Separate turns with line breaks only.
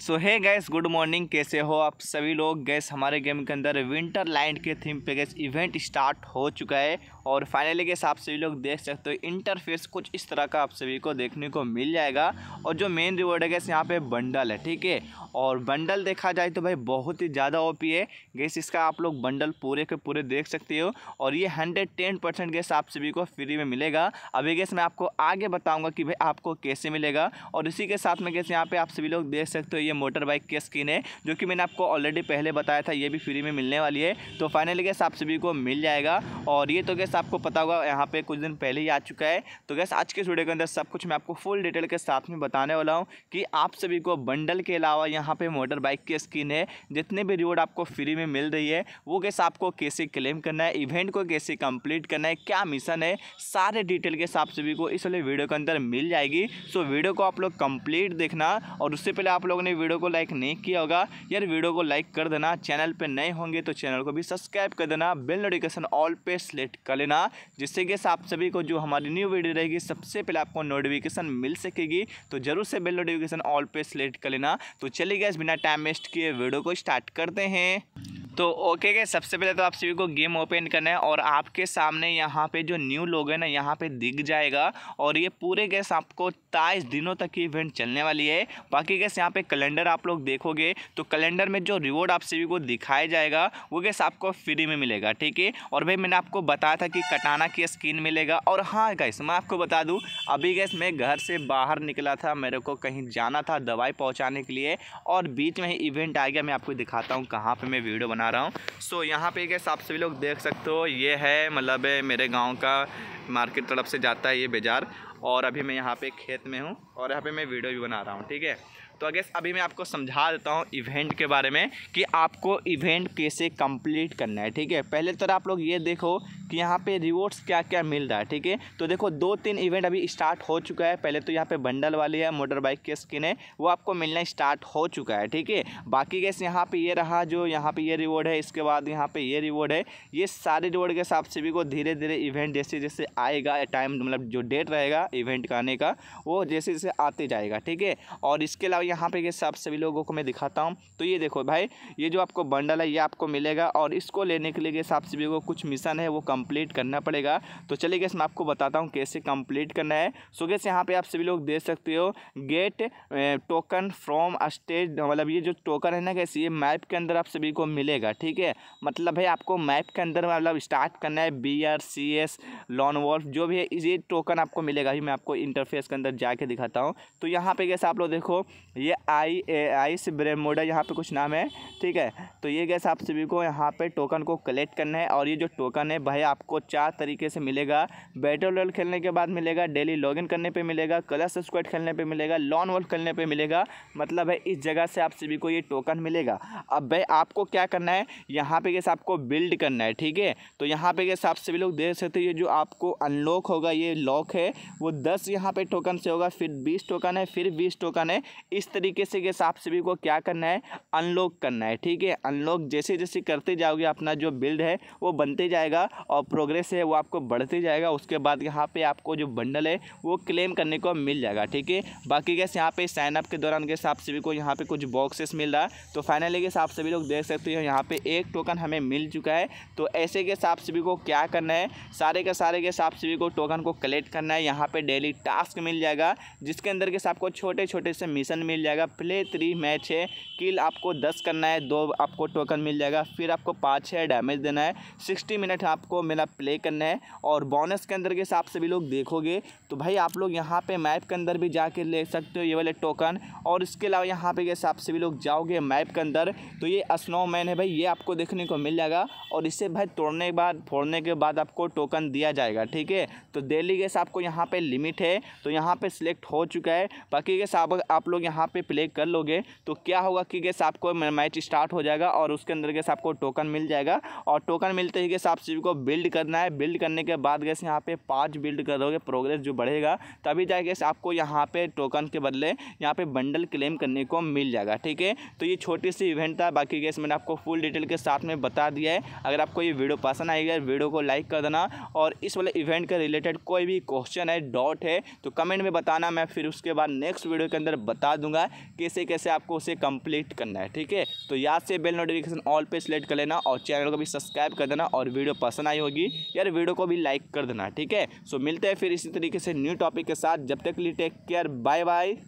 सो है gas good morning कैसे हो आप सभी लोग गैस हमारे गेम के अंदर विंटर लैंड के थीम पे गैस इवेंट स्टार्ट हो चुका है और फाइनली के से सभी लोग देख सकते हो इंटरफेस कुछ इस तरह का आप सभी को देखने को मिल जाएगा और जो मेन रिवॉर्ड है गैस यहाँ पे बंडल है ठीक है और बंडल देखा जाए तो भाई बहुत ही ज़्यादा ओपी है गैस इसका आप लोग बंडल पूरे के पूरे देख सकते हो और ये हंड्रेड टेन परसेंट गैस आप सभी को फ्री में मिलेगा अभी गैस मैं आपको आगे बताऊँगा कि भाई आपको कैसे मिलेगा और इसी के साथ में गैस यहाँ पर आप सभी लोग देख सकते हो ये मोटर बाइक की स्किन है जो कि मैंने आपको ऑलरेडी पहले बताया था ये भी फ्री में मिलने वाली है तो फाइनली गैस आप सभी को मिल जाएगा और ये तो गैस गैस आपको पता होगा यहाँ पे कुछ दिन पहले ही आ चुका है तो गैस आज के वीडियो के अंदर सब कुछ मैं आपको फुल डिटेल के साथ में बताने वाला हूँ कि आप सभी को बंडल के अलावा यहाँ पे मोटर बाइक की स्कीन है जितने भी रिवॉर्ड आपको फ्री में मिल रही है वो गैस आपको कैसे क्लेम करना है इवेंट को कैसे कंप्लीट करना है क्या मिशन है सारे डिटेल के आप सभी को इस वाले वीडियो के अंदर मिल जाएगी सो वीडियो को आप लोग कंप्लीट देखना और उससे पहले आप लोगों ने वीडियो को लाइक नहीं किया होगा यार वीडियो को लाइक कर देना चैनल पर नए होंगे तो चैनल को भी सब्सक्राइब कर देना बिल नोटिफिकेशन ऑल पे सेलेक्ट कर लेना जिससे कि आप सभी को जो हमारी न्यू वीडियो रहेगी सबसे पहले आपको नोटिफिकेशन मिल सकेगी तो जरूर से बेल नोटिफिकेशन ऑल पे सेलेक्ट कर लेना तो चलिए गए बिना टाइम वेस्ट किए वीडियो को स्टार्ट करते हैं तो ओके के सबसे पहले तो आप सभी को गेम ओपन करना है और आपके सामने यहाँ पे जो न्यू लोग है ना यहाँ पे दिख जाएगा और ये पूरे गैस आपको ताईस दिनों तक की इवेंट चलने वाली है बाकी गैस यहाँ पे कैलेंडर आप लोग देखोगे तो कैलेंडर में जो रिवॉर्ड आप सभी को दिखाया जाएगा वो गैस आपको फ्री में मिलेगा ठीक है और भाई मैंने आपको बताया था कि कटाना की स्किन मिलेगा और हाँ गैस मैं आपको बता दूँ अभी गैस मैं घर से बाहर निकला था मेरे को कहीं जाना था दवाई पहुँचाने के लिए और बीच में ही इवेंट आ गया मैं आपको दिखाता हूँ कहाँ पर मैं वीडियो बना बना रहा हूँ सो so, यहाँ पे गैस आप सभी लोग देख सकते हो ये है मतलब मेरे गांव का मार्केट तरफ से जाता है ये बाज़ार और अभी मैं यहाँ पे खेत में हूँ और यहाँ पे मैं वीडियो भी बना रहा हूँ ठीक है तो अगेस अभी मैं आपको समझा देता हूँ इवेंट के बारे में कि आपको इवेंट कैसे कंप्लीट करना है ठीक है पहले तो आप लोग ये देखो कि यहाँ पे रिवॉर्ड्स क्या क्या मिल रहा है ठीक है तो देखो दो तीन इवेंट अभी स्टार्ट हो चुका है पहले तो यहाँ पे बंडल वाली है मोटर बाइक की स्किन है वो आपको मिलना स्टार्ट हो चुका है ठीक है बाकी गैस यहाँ पे ये रहा जो यहाँ पे ये रिवॉर्ड है इसके बाद यहाँ पे ये रिवॉर्ड है ये सारे रिवॉर्ड के हिसाब से भी को धीरे धीरे इवेंट जैसे जैसे आएगा टाइम मतलब जो डेट रहेगा इवेंट का आने का वो जैसे जैसे आते जाएगा ठीक है और इसके अलावा यहाँ पे ये सब सभी लोगों को मैं दिखाता हूँ तो ये देखो भाई ये जो आपको बंडल है ये आपको मिलेगा और इसको लेने के लिए ये आप सभी को कुछ मिशन है वो कंप्लीट करना पड़ेगा तो चलिए गैस मैं आपको बताता हूँ कैसे कंप्लीट करना है सो गैस यहाँ पे आप सभी लोग देख सकते हो गेट टोकन फ्रॉम स्टेट मतलब ये जो टोकन है ना गैस ये मैप के अंदर आप सभी को मिलेगा ठीक है मतलब भाई आपको मैप के अंदर मतलब स्टार्ट करना है B R C S lone wolf जो भी है ये टोकन आपको मिलेगा ही मैं आपको इंटरफेस के अंदर जाके दिखाता हूँ तो यहाँ पे कैसे आप लोग देखो ये आई ए आइस ब्रेमोडा यहाँ पे कुछ नाम है ठीक है तो ये गैस आप सभी को यहाँ पे टोकन को कलेक्ट करना है और ये जो टोकन है भाई आपको चार तरीके से मिलेगा बैटल रोयल खेलने के बाद मिलेगा डेली लॉगिन करने पे मिलेगा कलर स्क्वाड खेलने पे मिलेगा लॉन वॉल खेलने पे मिलेगा मतलब है इस जगह से आप सभी को ये टोकन मिलेगा अब भाई आपको क्या करना है यहाँ पे गैस आपको बिल्ड करना है ठीक है तो यहाँ पे गैस आप सभी लोग देख सकते हो ये जो आपको अनलॉक होगा ये लॉक है वो दस यहाँ पे टोकन से होगा फिर बीस टोकन है फिर बीस टोकन है इस तरीके से गैस आप सभी को क्या करना है अनलॉक करना है ठीक है अनलॉक जैसे जैसे करते जाओगे अपना जो बिल्ड है वो बनते जाएगा और प्रोग्रेस है वो आपको बढ़ते जाएगा उसके बाद यहाँ पे आपको जो बंडल है वो क्लेम करने को मिल जाएगा ठीक है बाकी गैस यहाँ पे साइनअप के दौरान गैस आप सभी को यहाँ पे कुछ बॉक्सेस मिल रहा है तो फाइनली गैस आप सभी लोग देख सकते हो यहाँ पे एक टोकन हमें मिल चुका है तो ऐसे गैस आप सभी को क्या करना है सारे के सारे गैस आप सभी को टोकन को कलेक्ट करना है यहाँ पे डेली टास्क मिल जाएगा जिसके अंदर गैस आपको छोटे छोटे से मिशन मिल जाएगा प्ले थ्री मैच है किल आपको दस करना है दो आपको टोकन मिल जाएगा फिर आपको पाँच है डैमेज देना है सिक्सटी मिनट आपको मेरा प्ले करना है और बोनस के अंदर के हिसाब से भी लोग देखोगे तो भाई आप लोग यहाँ पे मैप के अंदर भी जाके ले सकते हो ये वाले टोकन और इसके अलावा यहाँ पे के हिसाब से भी लोग जाओगे मैप के अंदर तो ये स्नोमैन है भाई ये आपको देखने को मिल जाएगा और इसे भाई तोड़ने के बाद फोड़ने के बाद आपको टोकन दिया जाएगा ठीक है तो डेली गैस आपको यहाँ पर लिमिट है तो यहाँ पर सिलेक्ट हो चुका है बाकी के साथ आप लोग यहाँ यहाँ पे प्ले कर लोगे तो क्या होगा कि गैस आपको मैच स्टार्ट हो जाएगा और उसके अंदर गैस आपको टोकन मिल जाएगा और टोकन मिलते ही गैस आप सभी को बिल्ड करना है बिल्ड करने के बाद गैस यहाँ पे पाँच बिल्ड करोगे प्रोग्रेस जो बढ़ेगा तभी जाए गैस आपको यहाँ पे टोकन के बदले यहाँ पे बंडल क्लेम करने को मिल जाएगा ठीक है तो ये छोटी सी इवेंट था बाकी गैस मैंने आपको फुल डिटेल के साथ में बता दिया है अगर आपको ये वीडियो पसंद आएगा वीडियो को लाइक कर देना और इस वाले इवेंट के रिलेटेड कोई भी क्वेश्चन है डॉट है तो कमेंट में बताना मैं फिर उसके बाद नेक्स्ट वीडियो के अंदर बता दूँगा दूंगा कैसे कैसे आपको उसे कंप्लीट करना है ठीक है तो याद से बेल नोटिफिकेशन ऑल पे सिलेक्ट कर लेना और चैनल को भी सब्सक्राइब कर देना और वीडियो पसंद आई होगी यार वीडियो को भी लाइक कर देना ठीक है सो मिलते हैं फिर इसी तरीके से न्यू टॉपिक के साथ जब तक लिए टेक केयर बाय बाय